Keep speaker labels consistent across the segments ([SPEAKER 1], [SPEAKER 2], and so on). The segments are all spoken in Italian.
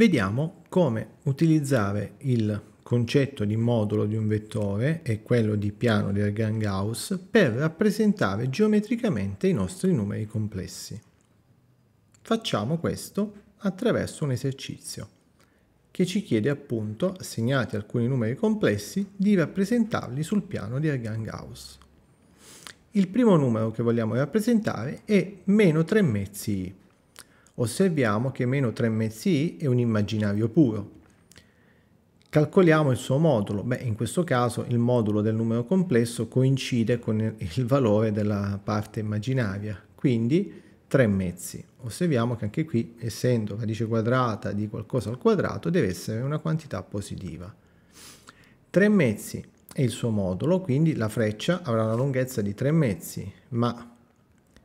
[SPEAKER 1] Vediamo come utilizzare il concetto di modulo di un vettore e quello di piano del Grand Gauss per rappresentare geometricamente i nostri numeri complessi. Facciamo questo attraverso un esercizio che ci chiede appunto, assegnati alcuni numeri complessi, di rappresentarli sul piano di Grand Gauss. Il primo numero che vogliamo rappresentare è meno 3 mezzi i osserviamo che meno 3 mezzi i è un immaginario puro. Calcoliamo il suo modulo. Beh, in questo caso il modulo del numero complesso coincide con il valore della parte immaginaria, quindi 3 mezzi. Osserviamo che anche qui, essendo radice quadrata di qualcosa al quadrato, deve essere una quantità positiva. 3 mezzi è il suo modulo, quindi la freccia avrà una lunghezza di 3 mezzi, ma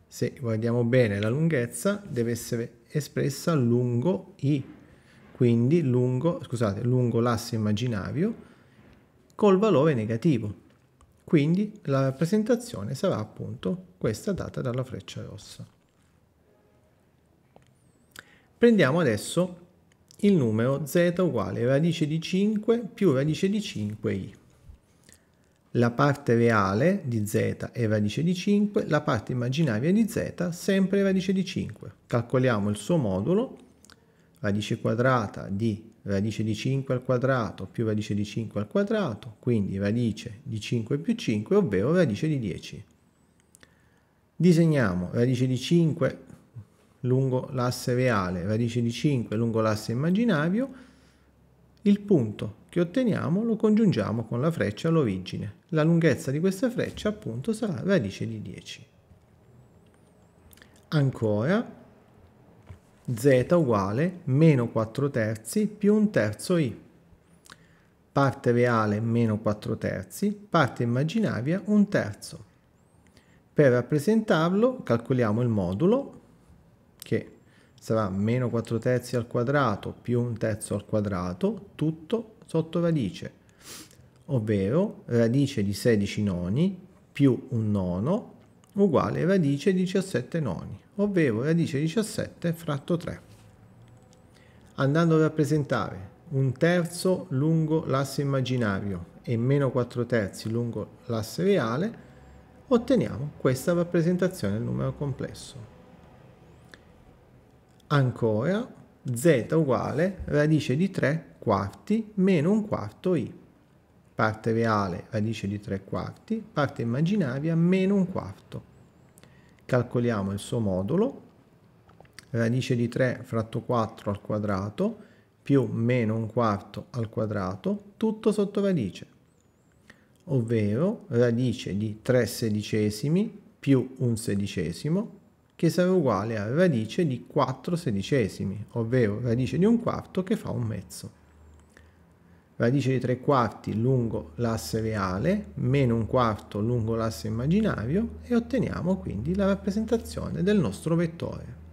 [SPEAKER 1] se guardiamo bene la lunghezza deve essere espressa lungo i, quindi lungo, scusate, lungo l'asse immaginario col valore negativo. Quindi la rappresentazione sarà appunto questa data dalla freccia rossa. Prendiamo adesso il numero z uguale radice di 5 più radice di 5i la parte reale di z è radice di 5, la parte immaginaria di z sempre radice di 5. Calcoliamo il suo modulo, radice quadrata di radice di 5 al quadrato più radice di 5 al quadrato, quindi radice di 5 più 5, ovvero radice di 10. Disegniamo radice di 5 lungo l'asse reale, radice di 5 lungo l'asse immaginario, il punto che otteniamo lo congiungiamo con la freccia all'origine. La lunghezza di questa freccia appunto sarà radice di 10. Ancora z uguale meno 4 terzi più un terzo i. Parte reale meno 4 terzi, parte immaginaria un terzo. Per rappresentarlo calcoliamo il modulo che sarà meno 4 terzi al quadrato più un terzo al quadrato, tutto sotto radice, ovvero radice di 16 noni più un nono uguale radice di 17 noni, ovvero radice 17 fratto 3. Andando a rappresentare un terzo lungo l'asse immaginario e meno 4 terzi lungo l'asse reale, otteniamo questa rappresentazione del numero complesso. Ancora z uguale radice di 3 quarti meno un quarto i. Parte reale radice di 3 quarti, parte immaginaria meno un quarto. Calcoliamo il suo modulo, radice di 3 fratto 4 al quadrato più meno un quarto al quadrato, tutto sotto radice, ovvero radice di 3 sedicesimi più un sedicesimo che sarà uguale a radice di 4 sedicesimi, ovvero radice di un quarto che fa un mezzo radice di 3 quarti lungo l'asse reale meno un quarto lungo l'asse immaginario e otteniamo quindi la rappresentazione del nostro vettore.